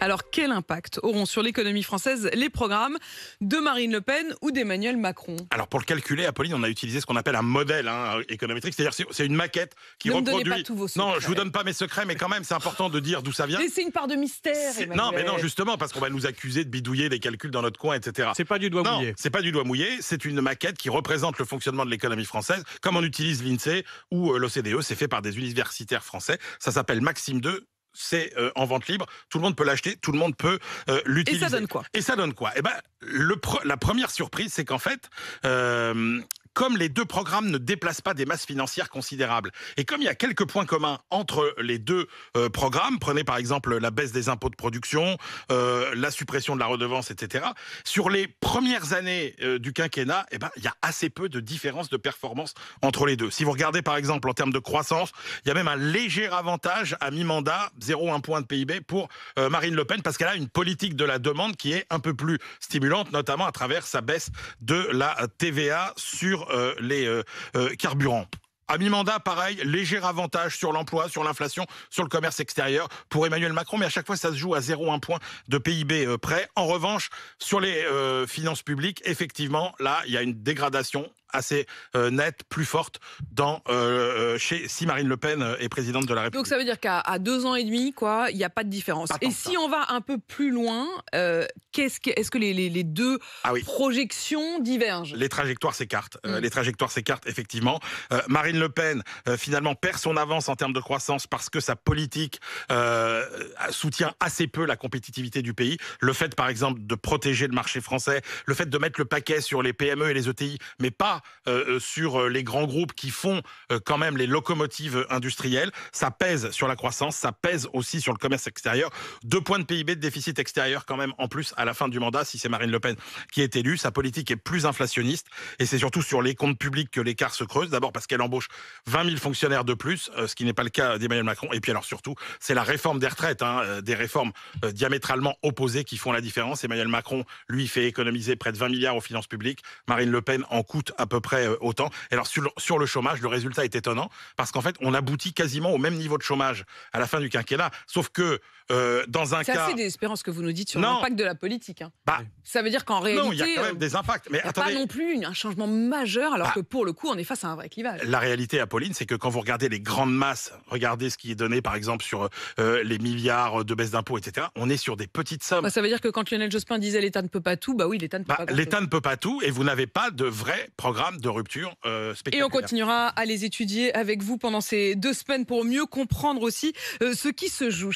Alors quel impact auront sur l'économie française les programmes de Marine Le Pen ou d'Emmanuel Macron Alors pour le calculer, Apolline, on a utilisé ce qu'on appelle un modèle hein, économétrique, c'est-à-dire c'est une maquette qui ne reproduit. pas tous vos secrets. Non, je vous donne pas mes secrets, mais quand même c'est important de dire d'où ça vient. c'est une part de mystère. Non, mais non, justement parce qu'on va nous accuser de bidouiller des calculs dans notre coin, etc. C'est pas du doigt mouillé. C'est pas du doigt mouillé. C'est une maquette qui représente le fonctionnement de l'économie française, comme on utilise l'Insee ou euh, l'OCDE. C'est fait par des universitaires français. Ça s'appelle Maxime 2 c'est euh, en vente libre. Tout le monde peut l'acheter, tout le monde peut euh, l'utiliser. Et ça donne quoi Et ça donne quoi Eh ben, la première surprise, c'est qu'en fait, euh, comme les deux programmes ne déplacent pas des masses financières considérables, et comme il y a quelques points communs entre les deux euh, programmes, prenez par exemple la baisse des impôts de production, euh, la suppression de la redevance, etc., sur les premières années euh, du quinquennat, eh ben, il y a assez peu de différences de performance entre les deux. Si vous regardez par exemple en termes de croissance, il y a même un léger avantage à mi-mandat, 0,1 point de PIB pour Marine Le Pen, parce qu'elle a une politique de la demande qui est un peu plus stimulante, notamment à travers sa baisse de la TVA sur euh, les euh, euh, carburants. À mi-mandat, pareil, léger avantage sur l'emploi, sur l'inflation, sur le commerce extérieur pour Emmanuel Macron, mais à chaque fois, ça se joue à 0,1 point de PIB près. En revanche, sur les finances publiques, effectivement, là, il y a une dégradation assez euh, nette, plus forte dans euh, euh, chez si Marine Le Pen est présidente de la République. Donc ça veut dire qu'à deux ans et demi, quoi, il n'y a pas de différence. et si on va un peu plus loin, qu'est-ce que, est-ce que les, les, les deux ah projections divergent Les trajectoires s'écartent. Mm. les trajectoires s'écartent effectivement. Marine Le Pen finalement perd son avance en termes de croissance parce que sa politique soutient assez peu la compétitivité du pays. Le fait, par exemple, de protéger le marché français, le fait de mettre le paquet sur les PME et les ETI, mais pas euh, euh, sur euh, les grands groupes qui font quand même les locomotives industrielles. Ça pèse sur la croissance, ça pèse aussi sur le commerce extérieur. Deux points de PIB de déficit extérieur quand même en plus à la fin du mandat si c'est Marine Le Pen qui est élue. Sa politique est plus inflationniste et c'est surtout sur les comptes publics que l'écart se creuse. D'abord parce qu'elle embauche 20 000 fonctionnaires de plus, ce qui n'est pas le cas d'Emmanuel Macron. Et puis alors surtout, c'est la réforme des retraites, hein, des réformes diamétralement opposées qui font la différence. Emmanuel Macron, lui, fait économiser près de 20 milliards aux finances publiques. Marine Le Pen en coûte à peu près euh, autant. Et alors sur le, chômage, le résultat est étonnant parce qu'en fait, on aboutit quasiment au même niveau de chômage à la fin du quinquennat, sauf que euh, dans un cas. C'est assez espérances que vous nous dites sur l'impact de la politique. Hein. Bah, ça veut dire qu'en réalité. Non, il y a quand même euh, des impacts. Mais attendez... pas non plus un changement majeur, alors bah. que pour le coup, on est face à un vrai clivage. La réalité, Apolline, c'est que quand vous regardez les grandes masses, regardez ce qui est donné, par exemple, sur les milliards de baisses d'impôts, etc., on est sur des petites sommes. Bah, ça veut dire que quand Lionel Jospin disait l'État ne peut pas tout, bah oui, l'État ne peut pas tout. L'État ne peut pas tout et vous n'avez pas de vrai programme de rupture euh, Et on continuera à les étudier avec vous pendant ces deux semaines pour mieux comprendre aussi euh, ce qui se joue.